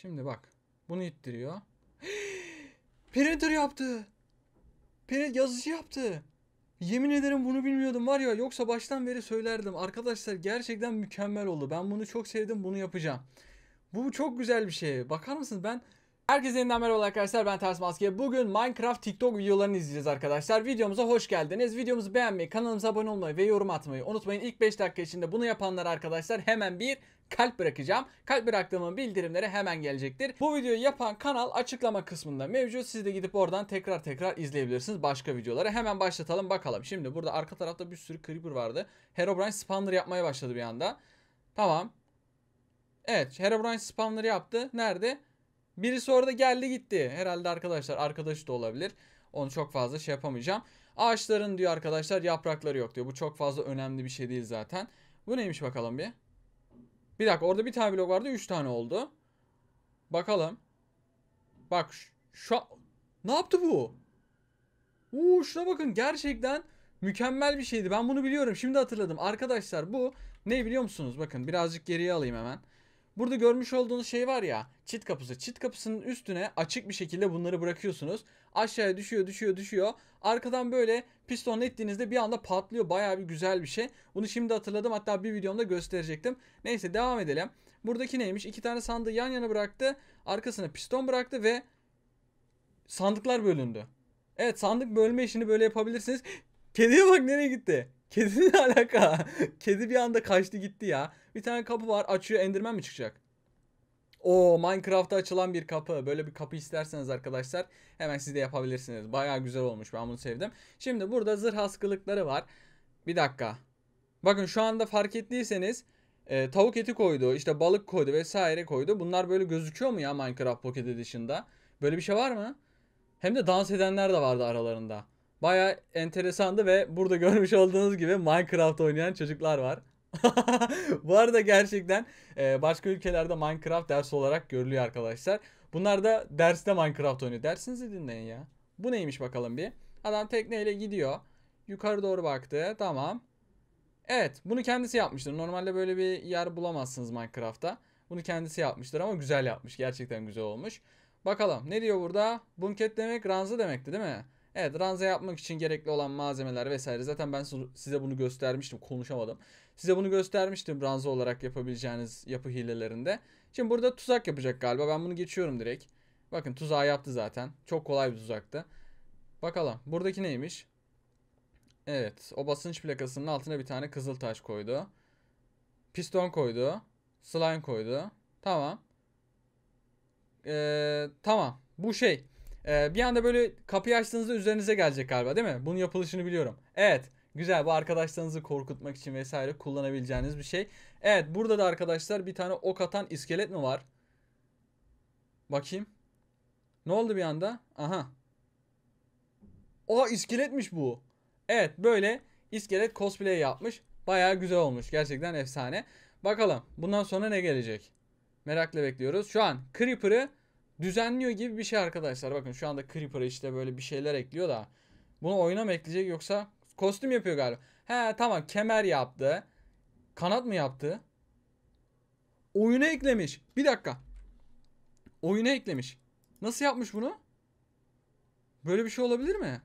Şimdi bak. Bunu ittiriyor. Predator yaptı. Pred yazıcı yaptı. Yemin ederim bunu bilmiyordum var ya yoksa baştan beri söylerdim. Arkadaşlar gerçekten mükemmel oldu. Ben bunu çok sevdim bunu yapacağım. Bu çok güzel bir şey. Bakar mısınız ben Herkese yeniden merhaba arkadaşlar ben Ters Maske. Bugün Minecraft TikTok videolarını izleyeceğiz arkadaşlar. Videomuza hoş geldiniz. Videomuzu beğenmeyi, kanalımıza abone olmayı ve yorum atmayı unutmayın. İlk 5 dakika içinde bunu yapanlar arkadaşlar hemen bir kalp bırakacağım. Kalp bıraktığımın bildirimleri hemen gelecektir. Bu videoyu yapan kanal açıklama kısmında mevcut. Siz de gidip oradan tekrar tekrar izleyebilirsiniz başka videoları. Hemen başlatalım bakalım. Şimdi burada arka tarafta bir sürü creeper vardı. Herobrine spawner yapmaya başladı bir anda. Tamam. Evet Herobrine spawner yaptı. Nerede? Birisi orada geldi gitti. Herhalde arkadaşlar arkadaşı da olabilir. Onu çok fazla şey yapamayacağım. Ağaçların diyor arkadaşlar yaprakları yok diyor. Bu çok fazla önemli bir şey değil zaten. Bu neymiş bakalım bir. Bir dakika orada bir tane blok vardı üç tane oldu. Bakalım. Bak şu Ne yaptı bu? Uuu şuna bakın gerçekten mükemmel bir şeydi. Ben bunu biliyorum şimdi hatırladım. Arkadaşlar bu ne biliyor musunuz? Bakın birazcık geriye alayım hemen. Burada görmüş olduğunuz şey var ya çit kapısı. Çit kapısının üstüne açık bir şekilde bunları bırakıyorsunuz. Aşağıya düşüyor düşüyor düşüyor. Arkadan böyle piston ettiğinizde bir anda patlıyor. Baya bir güzel bir şey. Bunu şimdi hatırladım. Hatta bir videomda gösterecektim. Neyse devam edelim. Buradaki neymiş? İki tane sandığı yan yana bıraktı. Arkasına piston bıraktı ve sandıklar bölündü. Evet sandık bölme işini böyle yapabilirsiniz. Kediye bak nereye gitti. Kedi ne alaka? Kedi bir anda kaçtı gitti ya. Bir tane kapı var açıyor endirmen mi çıkacak? O Minecraft'ta açılan bir kapı. Böyle bir kapı isterseniz arkadaşlar hemen siz de yapabilirsiniz. Baya güzel olmuş ben bunu sevdim. Şimdi burada zırh askılıkları var. Bir dakika. Bakın şu anda fark ettiyseniz e, tavuk eti koydu, işte balık koydu vesaire koydu. Bunlar böyle gözüküyor mu ya Minecraft Pocket dışında Böyle bir şey var mı? Hem de dans edenler de vardı aralarında. Baya enteresandı ve burada görmüş olduğunuz gibi Minecraft oynayan çocuklar var. Bu arada gerçekten e, başka ülkelerde Minecraft ders olarak görülüyor arkadaşlar. Bunlar da derste Minecraft oynuyor. Dersinizi dinleyin ya. Bu neymiş bakalım bir. Adam tekneyle gidiyor. Yukarı doğru baktı. Tamam. Evet bunu kendisi yapmıştır. Normalde böyle bir yer bulamazsınız Minecraft'ta. Bunu kendisi yapmıştır ama güzel yapmış. Gerçekten güzel olmuş. Bakalım ne diyor burada? Bunket demek ranzı demekti değil mi? Evet ranza yapmak için gerekli olan malzemeler vesaire. Zaten ben size bunu göstermiştim. Konuşamadım. Size bunu göstermiştim ranza olarak yapabileceğiniz yapı hilelerinde. Şimdi burada tuzak yapacak galiba. Ben bunu geçiyorum direkt. Bakın tuzağı yaptı zaten. Çok kolay bir tuzaktı. Bakalım buradaki neymiş? Evet o basınç plakasının altına bir tane kızıl taş koydu. Piston koydu. Slime koydu. Tamam. Ee, tamam. Bu şey. Ee, bir anda böyle kapıyı açtığınızda üzerinize gelecek galiba değil mi? Bunun yapılışını biliyorum. Evet. Güzel bu arkadaşlarınızı korkutmak için vesaire kullanabileceğiniz bir şey. Evet burada da arkadaşlar bir tane ok atan iskelet mi var? Bakayım. Ne oldu bir anda? Aha. Oha iskeletmiş bu. Evet böyle iskelet cosplay yapmış. Baya güzel olmuş. Gerçekten efsane. Bakalım bundan sonra ne gelecek? Merakla bekliyoruz. Şu an Creeper'ı düzenliyor gibi bir şey arkadaşlar. Bakın şu anda Creeper'a işte böyle bir şeyler ekliyor da. Bunu oyuna mı ekleyecek yoksa kostüm yapıyor galiba. He tamam kemer yaptı. Kanat mı yaptı? Oyuna eklemiş. Bir dakika. Oyuna eklemiş. Nasıl yapmış bunu? Böyle bir şey olabilir mi?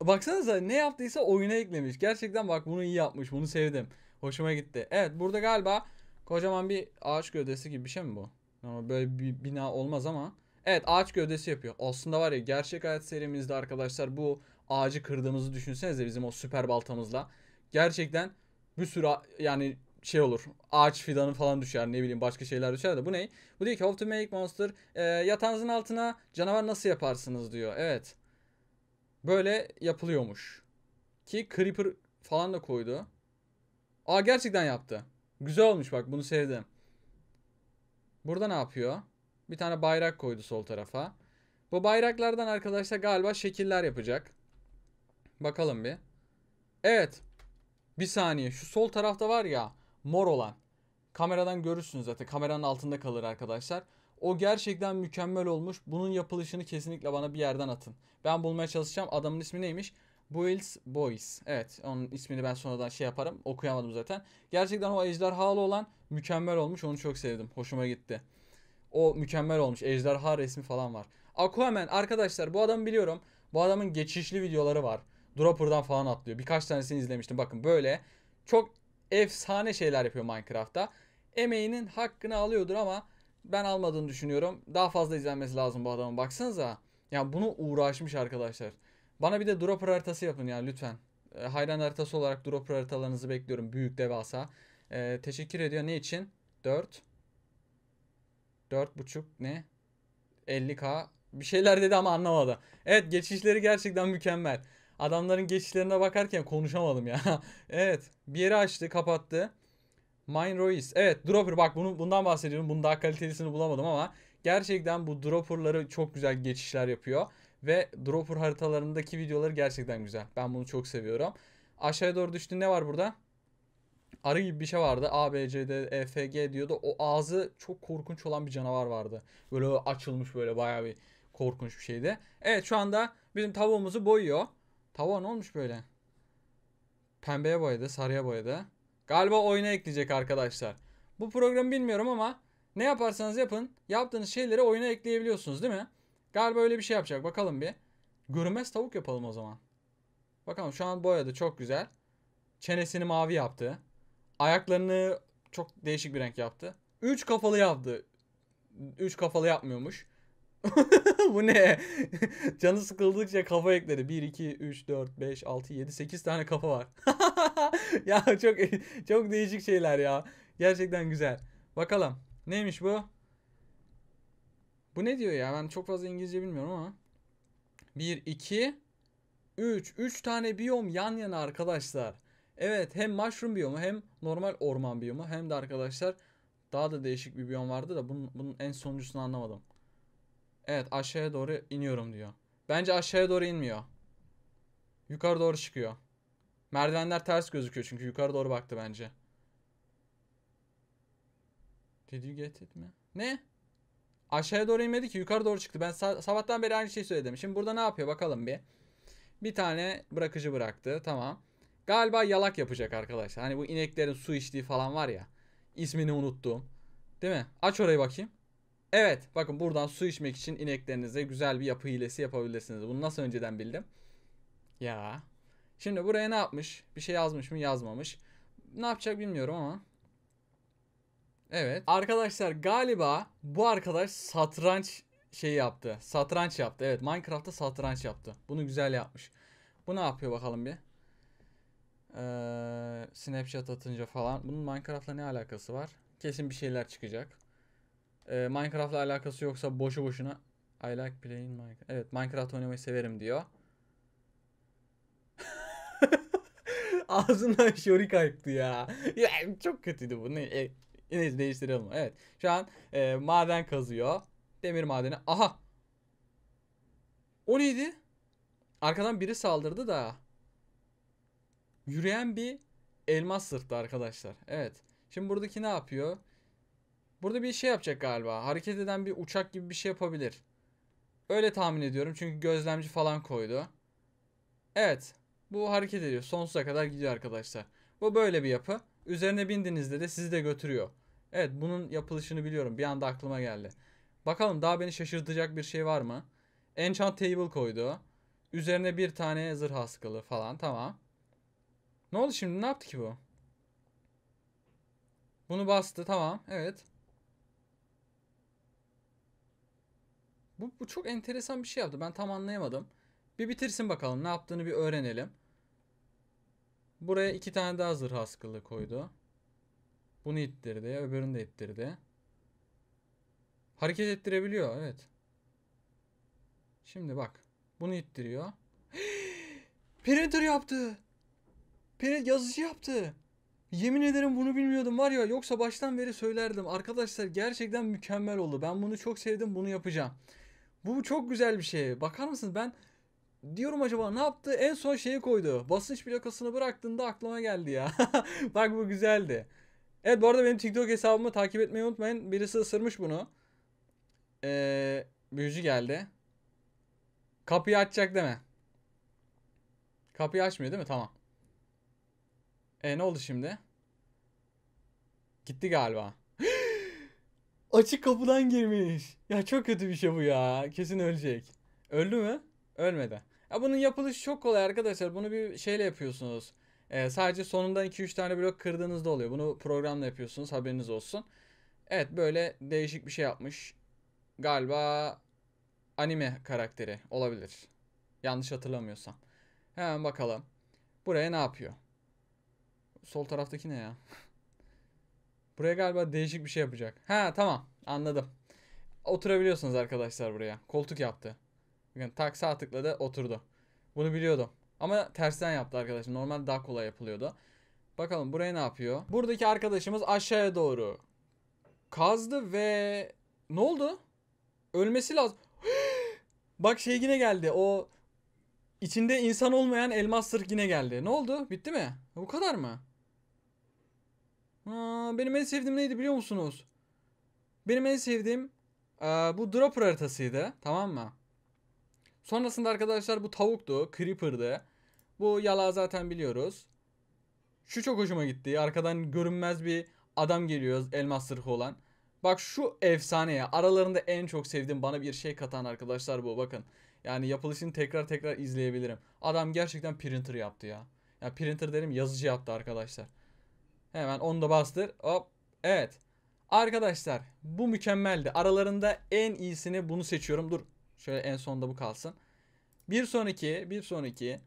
Baksanıza ne yaptıysa oyuna eklemiş. Gerçekten bak bunu iyi yapmış. Bunu sevdim. Hoşuma gitti. Evet burada galiba kocaman bir ağaç gövdesi gibi bir şey mi bu? Normal böyle bir bina olmaz ama. Evet ağaç gövdesi yapıyor. Aslında var ya gerçek hayat serimizde arkadaşlar bu ağacı kırdığımızı düşünsenize bizim o süper baltamızla. Gerçekten bir sürü yani şey olur. Ağaç fidanı falan düşer ne bileyim başka şeyler düşer de bu ne? Bu diyor ki how to make monster e, yatağınızın altına canavar nasıl yaparsınız diyor. Evet. Böyle yapılıyormuş. Ki creeper falan da koydu. Aa gerçekten yaptı. Güzel olmuş bak bunu sevdim. Burada ne yapıyor? Bir tane bayrak koydu sol tarafa. Bu bayraklardan arkadaşlar galiba şekiller yapacak. Bakalım bir. Evet. Bir saniye. Şu sol tarafta var ya mor olan. Kameradan görürsünüz zaten. Kameranın altında kalır arkadaşlar. O gerçekten mükemmel olmuş. Bunun yapılışını kesinlikle bana bir yerden atın. Ben bulmaya çalışacağım. Adamın ismi neymiş? Builds Boys. Evet onun ismini ben sonradan şey yaparım. Okuyamadım zaten. Gerçekten o ejderhalı olan mükemmel olmuş. Onu çok sevdim. Hoşuma gitti. O mükemmel olmuş. Ejderha resmi falan var. Aquaman arkadaşlar bu adamı biliyorum. Bu adamın geçişli videoları var. Dropper'dan falan atlıyor. Birkaç tanesini izlemiştim. Bakın böyle çok efsane şeyler yapıyor Minecraft'ta. Emeğinin hakkını alıyordur ama ben almadığını düşünüyorum. Daha fazla izlenmesi lazım bu adamın. Baksanıza. Yani bunu uğraşmış arkadaşlar. Bana bir de dropper haritası yapın ya lütfen. E, hayran haritası olarak dropper haritalarınızı bekliyorum. Büyük devasa. E, teşekkür ediyor. Ne için? 4. 4.5 ne? 50k. Bir şeyler dedi ama anlamadı. Evet geçişleri gerçekten mükemmel. Adamların geçişlerine bakarken konuşamadım ya. evet bir yeri açtı kapattı. Mine Royce. Evet dropper bak bunu, bundan bahsediyorum. Bunun daha kalitelisini bulamadım ama gerçekten bu dropperları çok güzel geçişler yapıyor. Ve dropper haritalarındaki videoları gerçekten güzel. Ben bunu çok seviyorum. Aşağıya doğru düştü ne var burada? Arı gibi bir şey vardı. A, B, C, D, E, F, G diyordu. O ağzı çok korkunç olan bir canavar vardı. Böyle açılmış böyle bayağı bir korkunç bir şeydi. Evet şu anda bizim tavuğumuzu boyuyor. Tavuğa ne olmuş böyle? Pembeye boyadı, sarıya boyadı. Galiba oyuna ekleyecek arkadaşlar. Bu programı bilmiyorum ama ne yaparsanız yapın yaptığınız şeyleri oyuna ekleyebiliyorsunuz değil mi? Galiba öyle bir şey yapacak. Bakalım bir. Görünmez tavuk yapalım o zaman. Bakalım şu an boyadı çok güzel. Çenesini mavi yaptı. Ayaklarını çok değişik bir renk yaptı. Üç kafalı yaptı. Üç kafalı yapmıyormuş. Bu ne? Canı sıkıldıkça kafa ekledi. 1, 2, 3, 4, 5, 6, 7, 8 tane kafa var. ya çok çok değişik şeyler ya. Gerçekten güzel. Bakalım. Neymiş bu? Bu ne diyor ya? Ben çok fazla İngilizce bilmiyorum ama. 1, 2, 3. 3 tane biyom yan yana arkadaşlar. Evet hem mushroom biyomu hem normal orman biyomu hem de arkadaşlar daha da değişik bir biyom vardı da bunun, bunun en sonuncusunu anlamadım. Evet aşağıya doğru iniyorum diyor. Bence aşağıya doğru inmiyor. Yukarı doğru çıkıyor. Merdivenler ters gözüküyor çünkü yukarı doğru baktı bence. Did you get it mi? Ne? aşağıya doğru inmedi ki yukarı doğru çıktı. Ben sa- sabahtan beri aynı şeyi söyledim. Şimdi burada ne yapıyor bakalım bir. Bir tane bırakıcı bıraktı. Tamam. Galiba yalak yapacak arkadaşlar. Hani bu ineklerin su içtiği falan var ya. İsmini unuttum. Değil mi? Aç orayı bakayım. Evet. Bakın buradan su içmek için ineklerinize güzel bir yapı hilesi yapabilirsiniz. Bunu nasıl önceden bildim? Ya. Şimdi buraya ne yapmış? Bir şey yazmış mı? Yazmamış. Ne yapacak bilmiyorum ama Evet. Arkadaşlar galiba bu arkadaş satranç şey yaptı. Satranç yaptı. Evet Minecraft'ta satranç yaptı. Bunu güzel yapmış. Bu ne yapıyor bakalım bir. Ee, Snapchat atınca falan. Bunun Minecraft'la ne alakası var? Kesin bir şeyler çıkacak. Ee, Minecraft'la alakası yoksa boşu boşuna I like playing Minecraft. Evet Minecraft oynamayı severim diyor. Ağzından şori kayıktı ya. ya. Çok kötüydü bu. Ne? E, Neyse değiştirelim. Evet. Şu an e, maden kazıyor. Demir madeni. Aha. O neydi? Arkadan biri saldırdı da. Yürüyen bir elmas sırtlı arkadaşlar. Evet. Şimdi buradaki ne yapıyor? Burada bir şey yapacak galiba. Hareket eden bir uçak gibi bir şey yapabilir. Öyle tahmin ediyorum. Çünkü gözlemci falan koydu. Evet. Bu hareket ediyor. Sonsuza kadar gidiyor arkadaşlar. Bu böyle bir yapı. Üzerine bindiğinizde de sizi de götürüyor. Evet bunun yapılışını biliyorum. Bir anda aklıma geldi. Bakalım daha beni şaşırtacak bir şey var mı? Enchant table koydu. Üzerine bir tane zırh askılı falan. Tamam. Ne oldu şimdi? Ne yaptı ki bu? Bunu bastı. Tamam. Evet. Bu, bu çok enteresan bir şey yaptı. Ben tam anlayamadım. Bir bitirsin bakalım. Ne yaptığını bir öğrenelim. Buraya iki tane daha zırh askılı koydu. Bunu ittirdi. Öbürünü de ittirdi. Hareket ettirebiliyor. Evet. Şimdi bak. Bunu ittiriyor. Printer yaptı. Print yazıcı yaptı. Yemin ederim bunu bilmiyordum var ya yoksa baştan beri söylerdim. Arkadaşlar gerçekten mükemmel oldu. Ben bunu çok sevdim bunu yapacağım. Bu çok güzel bir şey. Bakar mısınız ben Diyorum acaba ne yaptı? En son şeyi koydu. Basınç plakasını bıraktığında aklıma geldi ya. Bak bu güzeldi. Evet bu arada benim TikTok hesabımı takip etmeyi unutmayın. Birisi ısırmış bunu. Ee, büyücü geldi. Kapıyı açacak deme. Kapıyı açmıyor değil mi? Tamam. E ne oldu şimdi? Gitti galiba. Açık kapıdan girmiş. Ya çok kötü bir şey bu ya. Kesin ölecek. Öldü mü? Ölmedi. Ya bunun yapılışı çok kolay arkadaşlar. Bunu bir şeyle yapıyorsunuz. Ee, sadece sonundan 2-3 tane blok kırdığınızda oluyor. Bunu programla yapıyorsunuz haberiniz olsun. Evet böyle değişik bir şey yapmış. Galiba anime karakteri olabilir. Yanlış hatırlamıyorsam. Hemen bakalım. Buraya ne yapıyor? Sol taraftaki ne ya? buraya galiba değişik bir şey yapacak. Ha tamam anladım. Oturabiliyorsunuz arkadaşlar buraya. Koltuk yaptı. Bakın tak sağ tıkladı oturdu. Bunu biliyordum. Ama tersten yaptı arkadaşım. Normal daha kolay yapılıyordu. Bakalım buraya ne yapıyor? Buradaki arkadaşımız aşağıya doğru kazdı ve ne oldu? Ölmesi lazım. Bak şey yine geldi. O içinde insan olmayan elmas sırk yine geldi. Ne oldu? Bitti mi? Bu kadar mı? Aa, benim en sevdiğim neydi biliyor musunuz? Benim en sevdiğim aa, bu dropper haritasıydı. Tamam mı? Sonrasında arkadaşlar bu tavuktu, creeper'dı. Bu yala zaten biliyoruz. Şu çok hoşuma gitti. Arkadan görünmez bir adam geliyor elmas sırfı olan. Bak şu efsane ya. Aralarında en çok sevdiğim bana bir şey katan arkadaşlar bu bakın. Yani yapılışını tekrar tekrar izleyebilirim. Adam gerçekten printer yaptı ya. Ya printer derim yazıcı yaptı arkadaşlar. Hemen onu da bastır. Hop. Evet. Arkadaşlar bu mükemmeldi. Aralarında en iyisini bunu seçiyorum. Dur Şöyle en sonda bu kalsın. Bir sonraki, bir sonraki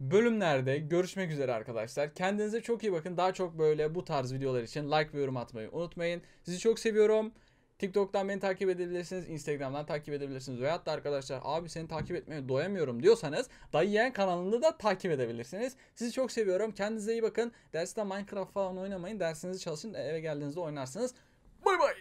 bölümlerde görüşmek üzere arkadaşlar. Kendinize çok iyi bakın. Daha çok böyle bu tarz videolar için like ve yorum atmayı unutmayın. Sizi çok seviyorum. TikTok'tan beni takip edebilirsiniz. Instagram'dan takip edebilirsiniz. Ve hatta arkadaşlar abi seni takip etmeye doyamıyorum diyorsanız Dayıyen kanalında da takip edebilirsiniz. Sizi çok seviyorum. Kendinize iyi bakın. Derste Minecraft falan oynamayın. Dersinizi çalışın. Eve geldiğinizde oynarsınız. Bay bay.